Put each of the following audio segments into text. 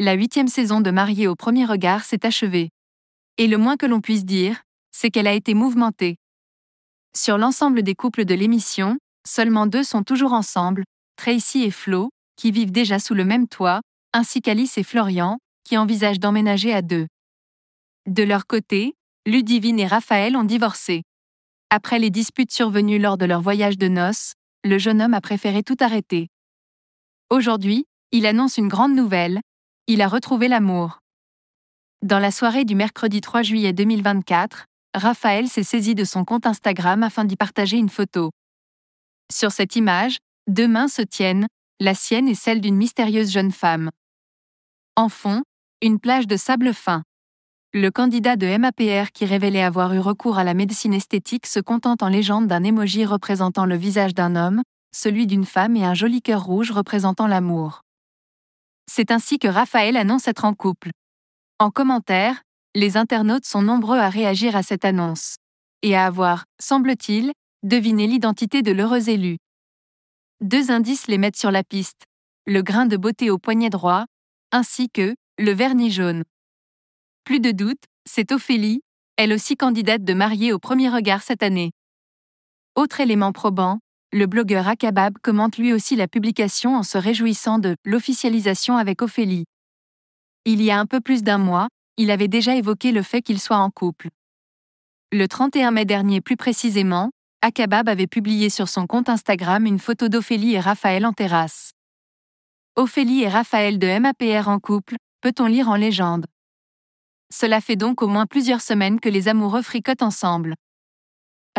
la huitième saison de Mariée au premier regard s'est achevée. Et le moins que l'on puisse dire, c'est qu'elle a été mouvementée. Sur l'ensemble des couples de l'émission, seulement deux sont toujours ensemble, Tracy et Flo, qui vivent déjà sous le même toit, ainsi qu'Alice et Florian, qui envisagent d'emménager à deux. De leur côté, Ludivine et Raphaël ont divorcé. Après les disputes survenues lors de leur voyage de noces, le jeune homme a préféré tout arrêter. Aujourd'hui, il annonce une grande nouvelle, il a retrouvé l'amour. Dans la soirée du mercredi 3 juillet 2024, Raphaël s'est saisi de son compte Instagram afin d'y partager une photo. Sur cette image, deux mains se tiennent, la sienne et celle d'une mystérieuse jeune femme. En fond, une plage de sable fin. Le candidat de MAPR qui révélait avoir eu recours à la médecine esthétique se contente en légende d'un émoji représentant le visage d'un homme, celui d'une femme et un joli cœur rouge représentant l'amour. C'est ainsi que Raphaël annonce être en couple. En commentaire, les internautes sont nombreux à réagir à cette annonce. Et à avoir, semble-t-il, deviné l'identité de l'heureuse élu. Deux indices les mettent sur la piste. Le grain de beauté au poignet droit, ainsi que le vernis jaune. Plus de doute, c'est Ophélie, elle aussi candidate de marier au premier regard cette année. Autre élément probant, le blogueur Akabab commente lui aussi la publication en se réjouissant de l'officialisation avec Ophélie. Il y a un peu plus d'un mois, il avait déjà évoqué le fait qu'il soit en couple. Le 31 mai dernier plus précisément, Akabab avait publié sur son compte Instagram une photo d'Ophélie et Raphaël en terrasse. Ophélie et Raphaël de MAPR en couple, peut-on lire en légende. Cela fait donc au moins plusieurs semaines que les amoureux fricotent ensemble.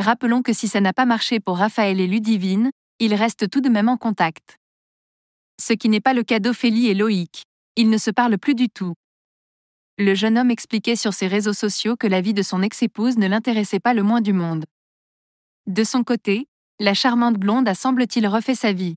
Rappelons que si ça n'a pas marché pour Raphaël et Ludivine, ils restent tout de même en contact. Ce qui n'est pas le cas d'Ophélie et Loïc. Ils ne se parlent plus du tout. Le jeune homme expliquait sur ses réseaux sociaux que la vie de son ex-épouse ne l'intéressait pas le moins du monde. De son côté, la charmante blonde a semble-t-il refait sa vie.